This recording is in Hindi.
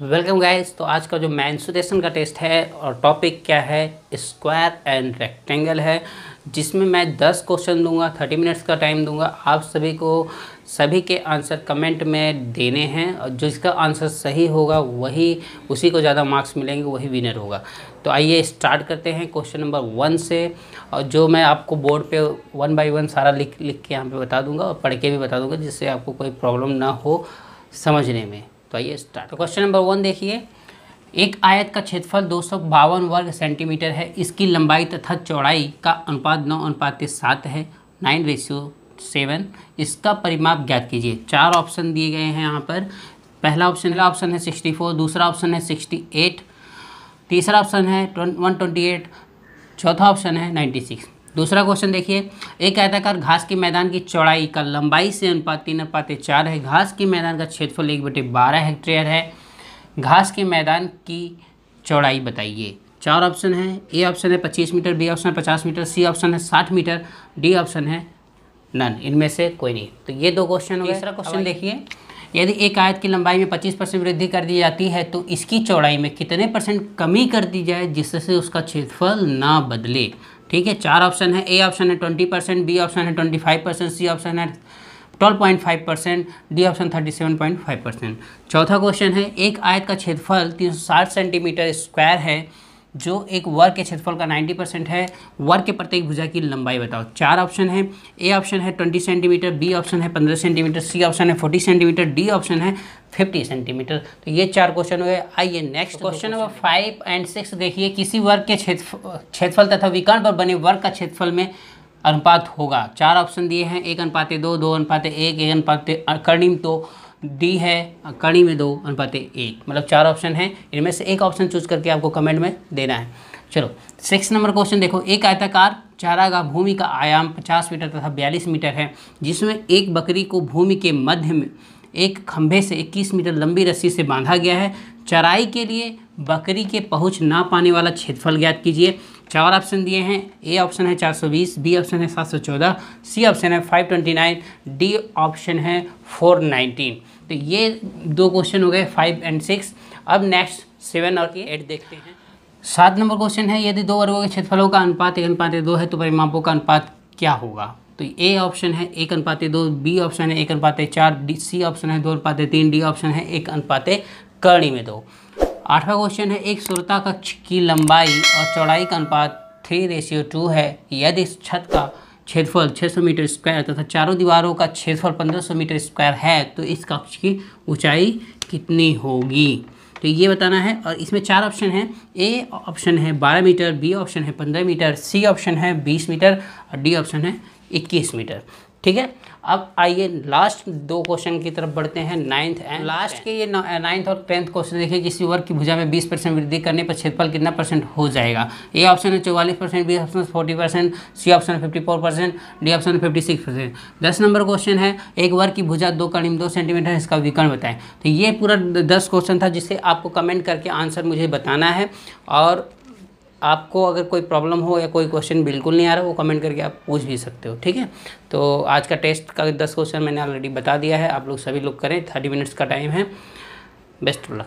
वेलकम गाइस तो आज का जो मैंसुरेशन का टेस्ट है और टॉपिक क्या है स्क्वायर एंड रेक्टेंगल है जिसमें मैं 10 क्वेश्चन दूंगा 30 मिनट्स का टाइम दूंगा आप सभी को सभी के आंसर कमेंट में देने हैं और जिसका आंसर सही होगा वही उसी को ज़्यादा मार्क्स मिलेंगे वही विनर होगा तो आइए स्टार्ट करते हैं क्वेश्चन नंबर वन से और जो मैं आपको बोर्ड पे वन बाय वन सारा लिख लिख के यहाँ पे बता दूंगा और पढ़ के भी बता दूंगा जिससे आपको कोई प्रॉब्लम ना हो समझने में तो आइए स्टार्ट क्वेश्चन नंबर वन देखिए एक आयत का क्षेत्रफल दो वर्ग सेंटीमीटर है इसकी लंबाई तथा चौड़ाई का अनुपात नौ अनुपात सात है नाइन रेशियो सेवन इसका परिमाप ज्ञात कीजिए चार ऑप्शन दिए गए हैं यहाँ पर पहला ऑप्शन पहला ऑप्शन है सिक्सटी फोर दूसरा ऑप्शन है सिक्सटी एट तीसरा ऑप्शन है वन ट्वेंटी एट चौथा ऑप्शन है नाइन्टी सिक्स दूसरा क्वेश्चन देखिए एक आयताकार घास के मैदान की चौड़ाई का लंबाई से अनुपात तीन अनुपात चार है घास के मैदान का क्षेत्रफल एक बटे बारह हेक्टेयर है घास के मैदान की चौड़ाई बताइए चार ऑप्शन है ए ऑप्शन है पच्चीस मीटर बी ऑप्शन है पचास मीटर सी ऑप्शन है साठ मीटर डी ऑप्शन है नन इनमें से कोई नहीं तो ये दो क्वेश्चन हो तीसरा क्वेश्चन देखिए यदि एक आयत की लंबाई में 25 परसेंट वृद्धि कर दी जाती है तो इसकी चौड़ाई में कितने परसेंट कमी कर दी जाए जिससे उसका क्षेत्रफल ना बदले ठीक है चार ऑप्शन है ए ऑप्शन है ट्वेंटी परसेंट बी ऑप्शन है twenty five percent C option है twelve point five percent D option thirty seven point five percent चौथा क्वेश्चन है एक आयत का क्षेत्रफल तीन सौ साठ सेंटीमीटर स्क्वायर है जो एक वर्ग के क्षेत्रफल का 90 परसेंट है वर्ग के प्रत्येक भुजा की लंबाई बताओ चार ऑप्शन है ए ऑप्शन है 20 सेंटीमीटर बी ऑप्शन है 15 सेंटीमीटर सी ऑप्शन है 40 सेंटीमीटर डी ऑप्शन है 50 सेंटीमीटर तो ये चार क्वेश्चन हुए आइए next question number five and six देखिए किसी वर्ग के क्षेत्र क्षेत्रफल तथा विकर्ण पर बने वर्ग का क्षेत्रफल में अनुपात होगा चार ऑप्शन दिए हैं एक अनुपात दो दो अनुपात एक एक अनुपात कर्णिम तो डी है कड़ी में दो अनुपात एक मतलब चार ऑप्शन हैं इनमें से एक ऑप्शन चूज करके आपको कमेंट में देना है चलो सिक्स नंबर क्वेश्चन देखो एक आयताकार चारागाह भूमि का आयाम पचास मीटर तथा बयालीस मीटर है जिसमें एक बकरी को भूमि के मध्य में एक खंभे से 21 मीटर लंबी रस्सी से बांधा गया है चराई के लिए बकरी के पहुंच ना पाने वाला क्षेत्रफल ज्ञात कीजिए चार ऑप्शन दिए हैं ए ऑप्शन है 420 बी ऑप्शन है 714 सी ऑप्शन है 529 डी ऑप्शन है 419 तो ये दो क्वेश्चन हो गए फाइव एंड सिक्स अब नेक्स्ट सेवन और एट देखते हैं सात नंबर क्वेश्चन है यदि दो वर्गों के क्षेत्रफलों का अनुपात एक अनुपात दो है तो परिमापों का अनुपात क्या होगा तो ए ऑप्शन है एक अनुपात दो बी ऑप्शन है एक अनुपात चार डी सी ऑप्शन है दो अनुपात तीन डी ऑप्शन है एक अनुपात कर्णी में दो आठवां क्वेश्चन है एक श्रोता कक्ष की लंबाई और चौड़ाई का अनुपात थ्री रेशियो टू है यदि इस छत का क्षेत्रफल 600 मीटर स्क्वायर तथा चारों दीवारों का क्षेत्रफल 1500 मीटर स्क्वायर है तो इस कक्ष की ऊंचाई कितनी होगी तो ये बताना है और इसमें चार ऑप्शन हैं ए ऑप्शन है 12 मीटर बी ऑप्शन है 15 मीटर सी ऑप्शन है 20 मीटर और डी ऑप्शन है 21 मीटर ठीक है अब आइए लास्ट दो क्वेश्चन की तरफ बढ़ते हैं नाइन्थ एंड लास्ट के ये नाइन्थ और टेंथ क्वेश्चन देखिए किसी वर्ग की भुजा में 20 परसेंट वृद्धि करने पर क्षेत्रफल कितना परसेंट हो जाएगा ए ऑप्शन है चौवालीस percent B option forty percent C option fifty four percent D option fifty six percent दस नंबर क्वेश्चन है एक वर्ग की भुजा दो कणिम दो सेंटीमीटर इसका विकर्ण बताएं तो ये पूरा दस क्वेश्चन था जिसे आपको कमेंट करके आंसर मुझे बताना है और आपको अगर कोई प्रॉब्लम हो या कोई क्वेश्चन बिल्कुल नहीं आ रहा वो कमेंट करके आप पूछ भी सकते हो ठीक है तो आज का टेस्ट का दस क्वेश्चन मैंने ऑलरेडी बता दिया है आप लोग सभी लोग करें थर्टी मिनट्स का टाइम है बेस्ट लक